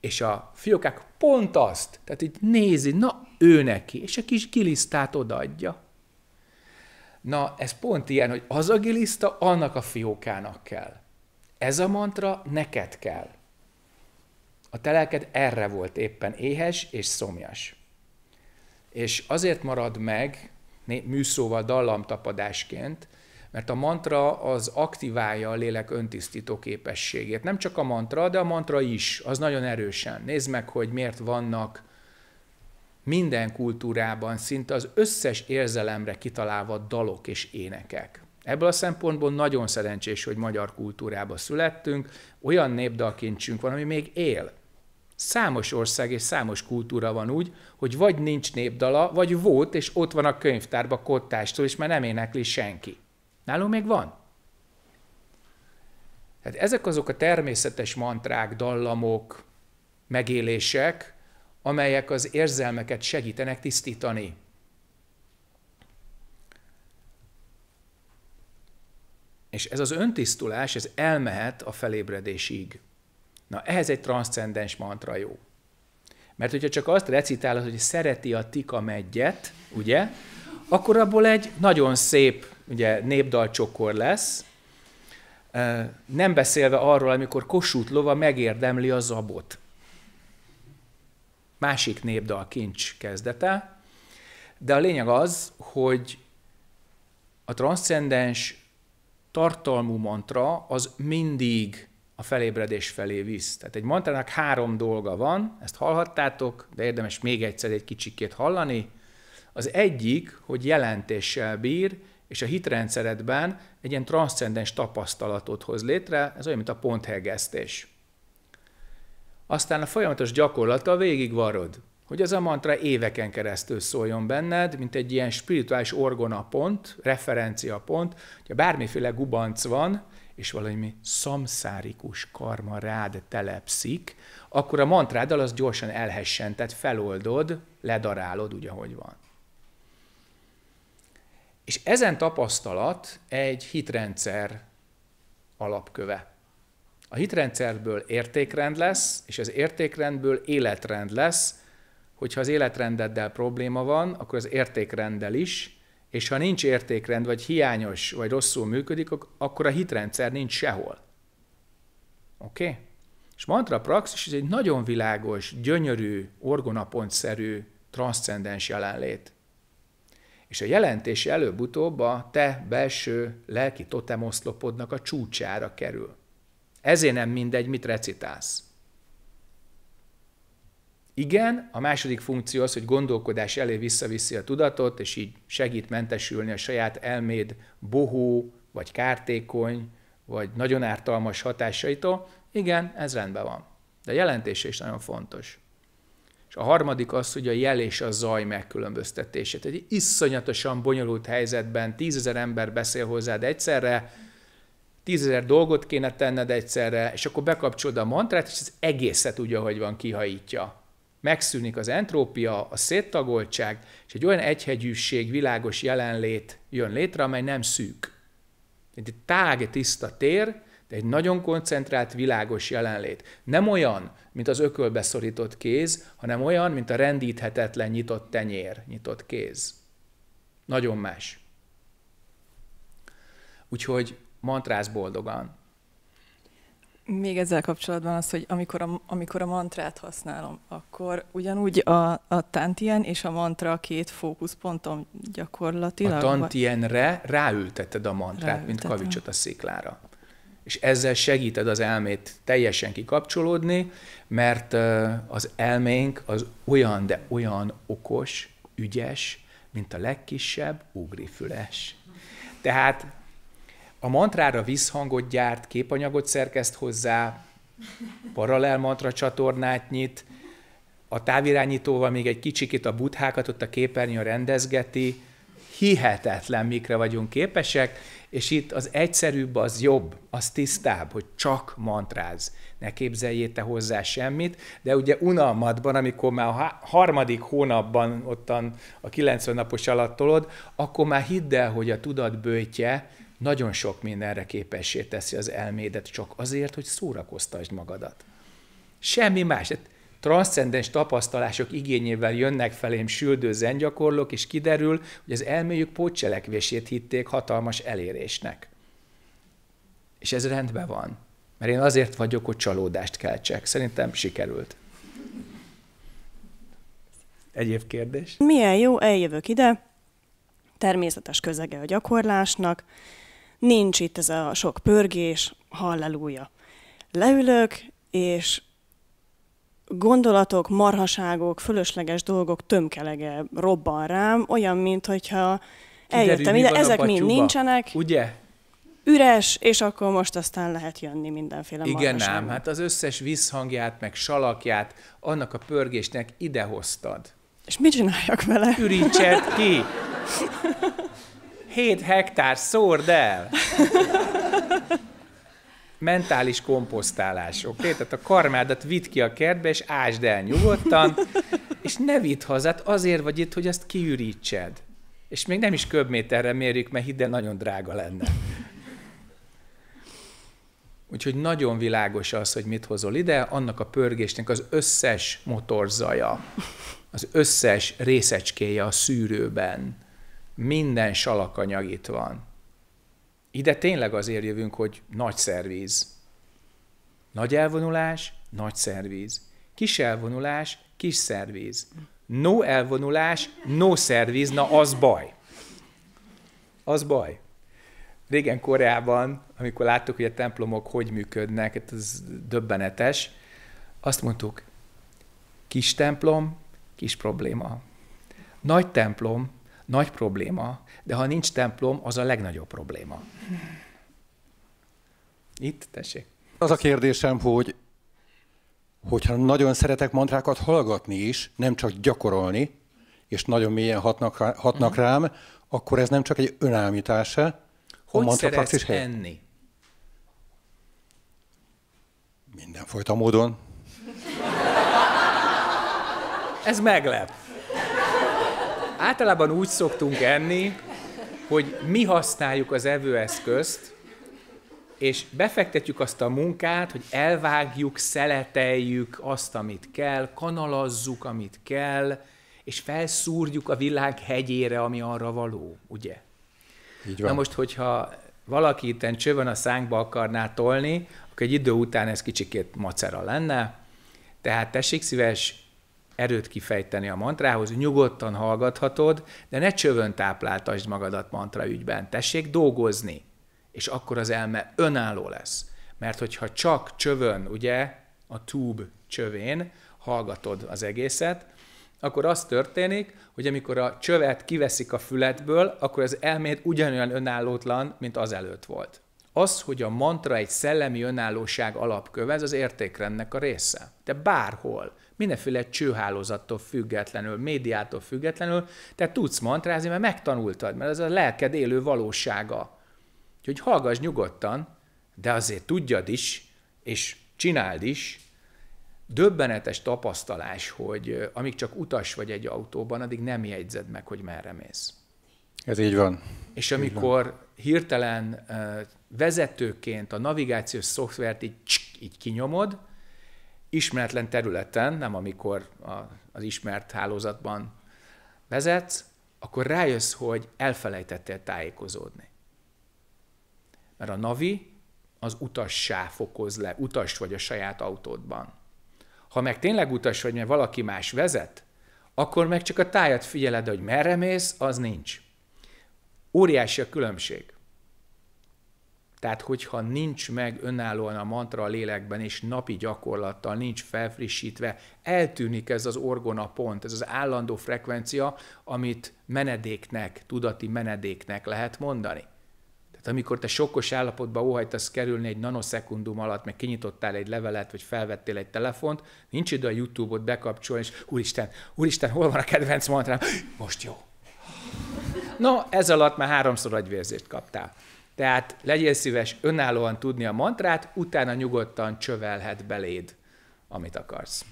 És a fiókák pont azt, tehát így nézi, na ő neki, és a kis gilisztát odaadja. Na, ez pont ilyen, hogy az a giliszta annak a fiókának kell. Ez a mantra neked kell. A te erre volt éppen éhes és szomjas. És azért marad meg műszóval dallamtapadásként, mert a mantra az aktiválja a lélek öntisztító képességét. Nem csak a mantra, de a mantra is, az nagyon erősen. Nézd meg, hogy miért vannak minden kultúrában szinte az összes érzelemre kitalálva dalok és énekek. Ebből a szempontból nagyon szerencsés, hogy magyar kultúrába születtünk, olyan népdalkincsünk van, ami még él. Számos ország és számos kultúra van úgy, hogy vagy nincs népdala, vagy volt, és ott van a könyvtárba kottástól, és már nem énekli senki. Nálunk még van. Hát ezek azok a természetes mantrák, dallamok, megélések, amelyek az érzelmeket segítenek tisztítani. És ez az öntisztulás, ez elmehet a felébredésig. Na, ehhez egy transzcendens mantra jó. Mert hogyha csak azt recitálod, hogy szereti a tika medgyet, ugye, akkor abból egy nagyon szép ugye népdalcsokor lesz, nem beszélve arról, amikor Kossuth lova megérdemli a zabot. Másik népdal kincs kezdete, de a lényeg az, hogy a transzcendens tartalmú mantra az mindig a felébredés felé visz. Tehát egy mantrának három dolga van, ezt hallhattátok, de érdemes még egyszer egy kicsikét hallani. Az egyik, hogy jelentéssel bír, és a hitrendszeredben egy ilyen transzcendens tapasztalatot hoz létre, ez olyan, mint a ponthegesztés. Aztán a folyamatos gyakorlata végigvarod, hogy ez a mantra éveken keresztül szóljon benned, mint egy ilyen spirituális pont, referencia pont, hogyha bármiféle gubanc van, és valami szamszárikus karma rád telepszik, akkor a mantráddal az gyorsan elhessen, tehát feloldod, ledarálod ugye ahogy van. És ezen tapasztalat egy hitrendszer alapköve. A hitrendszerből értékrend lesz, és az értékrendből életrend lesz, hogyha az életrendeddel probléma van, akkor az értékrenddel is, és ha nincs értékrend, vagy hiányos, vagy rosszul működik, akkor a hitrendszer nincs sehol. Oké? Okay? És mantra praxis ez egy nagyon világos, gyönyörű, orgonapontszerű, transzcendens jelenlét és a jelentés előbb-utóbb a te belső lelki totemoszlopodnak a csúcsára kerül. Ezért nem mindegy, mit recitálsz. Igen, a második funkció az, hogy gondolkodás elé visszaviszi a tudatot, és így segít mentesülni a saját elméd bohó, vagy kártékony, vagy nagyon ártalmas hatásaitól. Igen, ez rendben van. De a jelentése is nagyon fontos és a harmadik az, hogy a jel és a zaj megkülönböztetése. Egy iszonyatosan bonyolult helyzetben tízezer ember beszél hozzád egyszerre, tízezer dolgot kéne tenned egyszerre, és akkor bekapcsolod a mantrát, és az egészet úgy, ahogy van, kihajítja. Megszűnik az entrópia, a széttagoltság, és egy olyan egyhegyűség, világos jelenlét jön létre, amely nem szűk. Egy tág, tiszta tér, de egy nagyon koncentrált, világos jelenlét. Nem olyan, mint az ökölbe szorított kéz, hanem olyan, mint a rendíthetetlen nyitott tenyér, nyitott kéz. Nagyon más. Úgyhogy mantrász boldogan. Még ezzel kapcsolatban az, hogy amikor a, amikor a mantrát használom, akkor ugyanúgy a, a tantien és a mantra a két fókuszpontom gyakorlatilag. A tantienre ráülteted a mantrát, ráültetem. mint kavicsot a sziklára és ezzel segíted az elmét teljesen kikapcsolódni, mert az elménk az olyan, de olyan okos, ügyes, mint a legkisebb ugrifüles. Tehát a mantrára visszhangot gyárt, képanyagot szerkeszt hozzá, paralel mantra csatornát nyit, a távirányítóval még egy kicsikét a buthákat ott a képernyőn rendezgeti, hihetetlen mikre vagyunk képesek, és itt az egyszerűbb az jobb, az tisztább, hogy csak mantráz. Ne képzeljél te hozzá semmit, de ugye unalmadban, amikor már a harmadik hónapban ottan a 90 napos alatt tolod, akkor már hidd el, hogy a bőtje nagyon sok mindenre képessé teszi az elmédet, csak azért, hogy szórakoztasd magadat. Semmi más. Tehát transzcendens tapasztalások igényével jönnek felém süldő zengyakorlók, és kiderül, hogy az elméjük pótcselekvését hitték hatalmas elérésnek. És ez rendben van. Mert én azért vagyok, hogy csalódást keltsek. Szerintem sikerült. Egyéb kérdés? Milyen jó, eljövök ide. Természetes közege a gyakorlásnak. Nincs itt ez a sok pörgés, hallelúja. Leülök, és gondolatok, marhaságok, fölösleges dolgok tömkelege robban rám, olyan, mint hogyha eljöttem ide, ezek mind nincsenek. Ugye? üres, és akkor most aztán lehet jönni mindenféle Igen, nem, hát az összes visszhangját, meg salakját annak a pörgésnek idehoztad. És mit csináljak vele? Ürítsed ki! 7 hektár, szórd el! mentális komposztálás, oké? Okay? Tehát a karmádat vidd ki a kertbe, és ásd el nyugodtan, és ne vidd haza, hát azért vagy itt, hogy azt kiürítsed. És még nem is köbméterre mérjük, mert hidd el, nagyon drága lenne. Úgyhogy nagyon világos az, hogy mit hozol ide, annak a pörgésnek az összes motorzaja, az összes részecskéje a szűrőben, minden salakanyag itt van. Ide tényleg azért jövünk, hogy nagy szervíz. Nagy elvonulás, nagy szervíz. Kis elvonulás, kis szervíz. No elvonulás, no szervíz, na az baj. Az baj. Régen Koreában, amikor láttuk, hogy a templomok hogy működnek, hát ez döbbenetes, azt mondtuk, kis templom, kis probléma. Nagy templom, nagy probléma. De ha nincs templom, az a legnagyobb probléma. Itt, tessék. Az a kérdésem, hogy hogyha nagyon szeretek mantrákat hallgatni is, nem csak gyakorolni, és nagyon mélyen hatnak, hatnak uh-huh. rám, akkor ez nem csak egy önállítása, hogy a szeretsz hely? enni? Mindenfajta módon. Ez meglep. Általában úgy szoktunk enni, hogy mi használjuk az evőeszközt, és befektetjük azt a munkát, hogy elvágjuk, szeleteljük azt, amit kell, kanalazzuk, amit kell, és felszúrjuk a világ hegyére, ami arra való, ugye? Így van. Na most, hogyha valaki itten csövön a szánkba akarná tolni, akkor egy idő után ez kicsikét macera lenne, tehát tessék szíves, erőt kifejteni a mantrához, nyugodtan hallgathatod, de ne csövön tápláltasd magadat mantra ügyben. Tessék dolgozni, és akkor az elme önálló lesz. Mert hogyha csak csövön, ugye, a túb csövén hallgatod az egészet, akkor az történik, hogy amikor a csövet kiveszik a fületből, akkor az elméd ugyanolyan önállótlan, mint az előtt volt. Az, hogy a mantra egy szellemi önállóság alapköve, ez az értékrendnek a része. De bárhol, mindenféle csőhálózattól függetlenül, médiától függetlenül, te tudsz mantrázni, mert megtanultad, mert ez a lelked élő valósága. Úgyhogy hallgass nyugodtan, de azért tudjad is, és csináld is, döbbenetes tapasztalás, hogy amíg csak utas vagy egy autóban, addig nem jegyzed meg, hogy merre mész. Ez így van. És amikor van. hirtelen vezetőként a navigációs szoftvert így, csk, így kinyomod, ismeretlen területen, nem amikor a, az ismert hálózatban vezetsz, akkor rájössz, hogy elfelejtettél tájékozódni. Mert a navi az utassá fokoz le, utas vagy a saját autódban. Ha meg tényleg utas vagy, mert valaki más vezet, akkor meg csak a tájat figyeled, hogy merre mész, az nincs. Óriási a különbség. Tehát, hogyha nincs meg önállóan a mantra a lélekben, és napi gyakorlattal nincs felfrissítve, eltűnik ez az orgona pont, ez az állandó frekvencia, amit menedéknek, tudati menedéknek lehet mondani. Tehát amikor te sokkos állapotba óhajtasz kerülni egy nanoszekundum alatt, meg kinyitottál egy levelet, vagy felvettél egy telefont, nincs idő a YouTube-ot bekapcsolni, és úristen, úristen, hol van a kedvenc mantra? Most jó. No, ez alatt már háromszor agyvérzést kaptál. Tehát legyél szíves önállóan tudni a mantrát, utána nyugodtan csövelhet beléd, amit akarsz.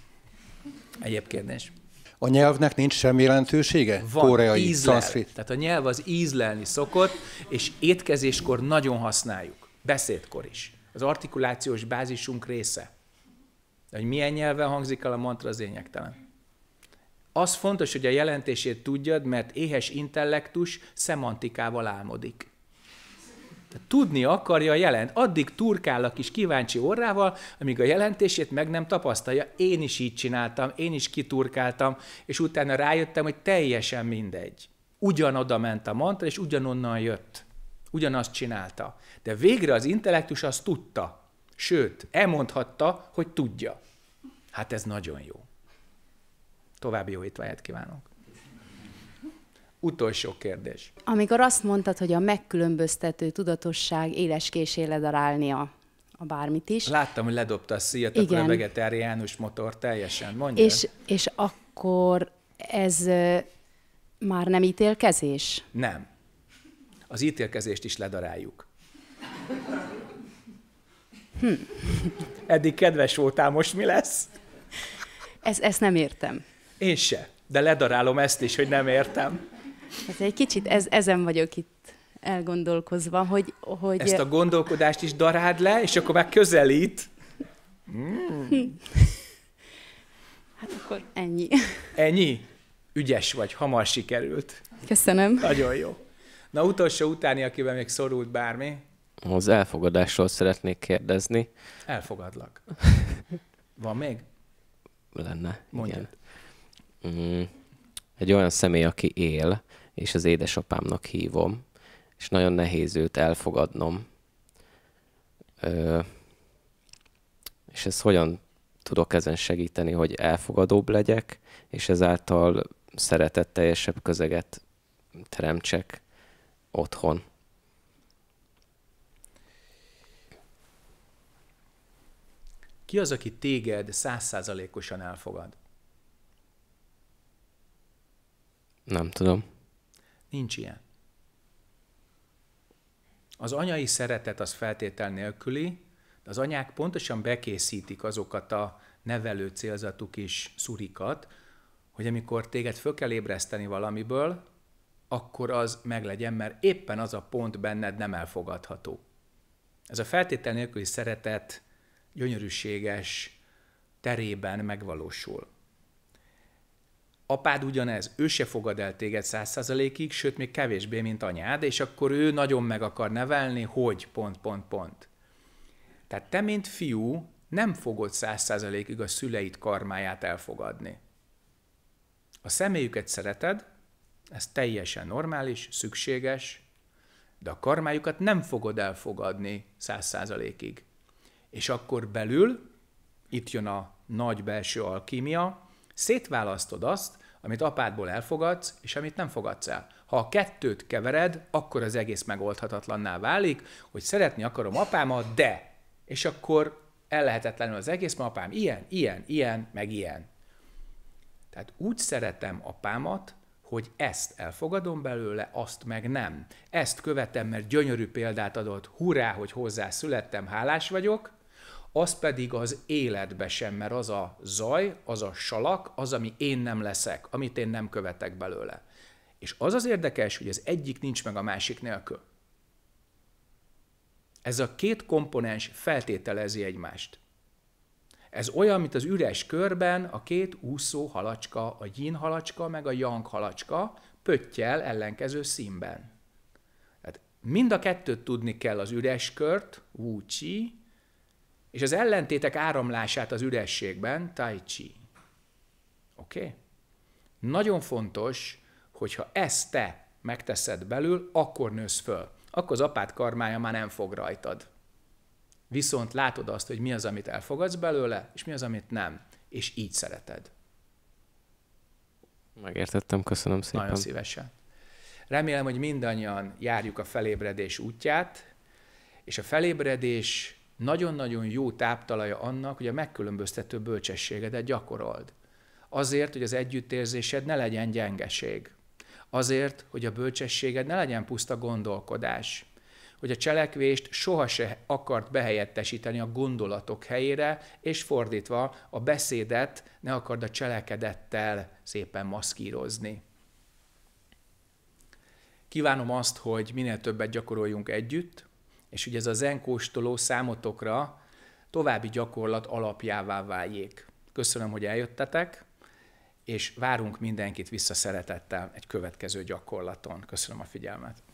Egyéb kérdés. A nyelvnek nincs semmi jelentősége? Van, Koreai, ízlel. Tehát a nyelv az ízlelni szokott, és étkezéskor nagyon használjuk. Beszédkor is. Az artikulációs bázisunk része. De hogy milyen nyelven hangzik el a mantra, az lényegtelen. Az fontos, hogy a jelentését tudjad, mert éhes intellektus szemantikával álmodik. Tehát tudni akarja a jelent. Addig turkál a kis kíváncsi orrával, amíg a jelentését meg nem tapasztalja. Én is így csináltam, én is kiturkáltam, és utána rájöttem, hogy teljesen mindegy. Ugyanoda ment a mantra, és ugyanonnan jött. Ugyanazt csinálta. De végre az intellektus azt tudta. Sőt, elmondhatta, hogy tudja. Hát ez nagyon jó. További jó étvágyat kívánok! Utolsó kérdés. Amikor azt mondtad, hogy a megkülönböztető tudatosság éles késéled darálnia a bármit is. Láttam, hogy ledobta a szíjat, Igen. akkor a vegetáriánus motor teljesen, mondja. És, és akkor ez már nem ítélkezés? Nem. Az ítélkezést is ledaráljuk. Hm. Eddig kedves voltál, most mi lesz? Ez, ezt nem értem. Én se, de ledarálom ezt is, hogy nem értem. Ez egy kicsit, ez, ezen vagyok itt elgondolkozva, hogy, hogy... Ezt a gondolkodást is daráld le, és akkor már közelít. Mm. Hát akkor ennyi. Ennyi? Ügyes vagy, hamar sikerült. Köszönöm. Nagyon jó. Na utolsó utáni, akiben még szorult bármi. Az elfogadásról szeretnék kérdezni. Elfogadlak. Van még? Lenne. Mondjad. Igen. Mm, egy olyan személy, aki él, és az édesapámnak hívom, és nagyon nehéz őt elfogadnom. Ö, és ez hogyan tudok ezen segíteni, hogy elfogadóbb legyek, és ezáltal szeretetteljesebb közeget teremtsek otthon. Ki az, aki téged százszázalékosan elfogad? Nem tudom. Nincs ilyen. Az anyai szeretet az feltétel nélküli, de az anyák pontosan bekészítik azokat a nevelő célzatuk is szurikat, hogy amikor téged föl kell ébreszteni valamiből, akkor az meglegyen, mert éppen az a pont benned nem elfogadható. Ez a feltétel nélküli szeretet gyönyörűséges terében megvalósul apád ugyanez, ő se fogad el téged száz százalékig, sőt még kevésbé, mint anyád, és akkor ő nagyon meg akar nevelni, hogy pont, pont, pont. Tehát te, mint fiú, nem fogod száz százalékig a szüleid karmáját elfogadni. A személyüket szereted, ez teljesen normális, szükséges, de a karmájukat nem fogod elfogadni száz százalékig. És akkor belül, itt jön a nagy belső alkímia, Szétválasztod azt, amit apádból elfogadsz, és amit nem fogadsz el. Ha a kettőt kevered, akkor az egész megoldhatatlanná válik, hogy szeretni akarom apámat, de... És akkor ellehetetlenül az egész, mert apám ilyen, ilyen, ilyen, meg ilyen. Tehát úgy szeretem apámat, hogy ezt elfogadom belőle, azt meg nem. Ezt követem, mert gyönyörű példát adott, hurrá, hogy hozzá születtem, hálás vagyok, az pedig az életbe sem, mert az a zaj, az a salak, az, ami én nem leszek, amit én nem követek belőle. És az az érdekes, hogy az egyik nincs meg a másik nélkül. Ez a két komponens feltételezi egymást. Ez olyan, mint az üres körben a két úszó halacska, a yin halacska, meg a yang halacska, pöttyel ellenkező színben. Tehát mind a kettőt tudni kell az üres kört, wu és az ellentétek áramlását az ürességben, tai chi. Oké? Okay? Nagyon fontos, hogyha ezt te megteszed belül, akkor nősz föl. Akkor az apád karmája már nem fog rajtad. Viszont látod azt, hogy mi az, amit elfogadsz belőle, és mi az, amit nem. És így szereted. Megértettem, köszönöm szépen. Nagyon szívesen. Remélem, hogy mindannyian járjuk a felébredés útját, és a felébredés nagyon-nagyon jó táptalaja annak, hogy a megkülönböztető bölcsességedet gyakorold. Azért, hogy az együttérzésed ne legyen gyengeség. Azért, hogy a bölcsességed ne legyen puszta gondolkodás. Hogy a cselekvést soha se akart behelyettesíteni a gondolatok helyére, és fordítva a beszédet ne akard a cselekedettel szépen maszkírozni. Kívánom azt, hogy minél többet gyakoroljunk együtt, és ugye ez a zenkóstoló számotokra további gyakorlat alapjává váljék. Köszönöm, hogy eljöttetek, és várunk mindenkit vissza szeretettel egy következő gyakorlaton. Köszönöm a figyelmet.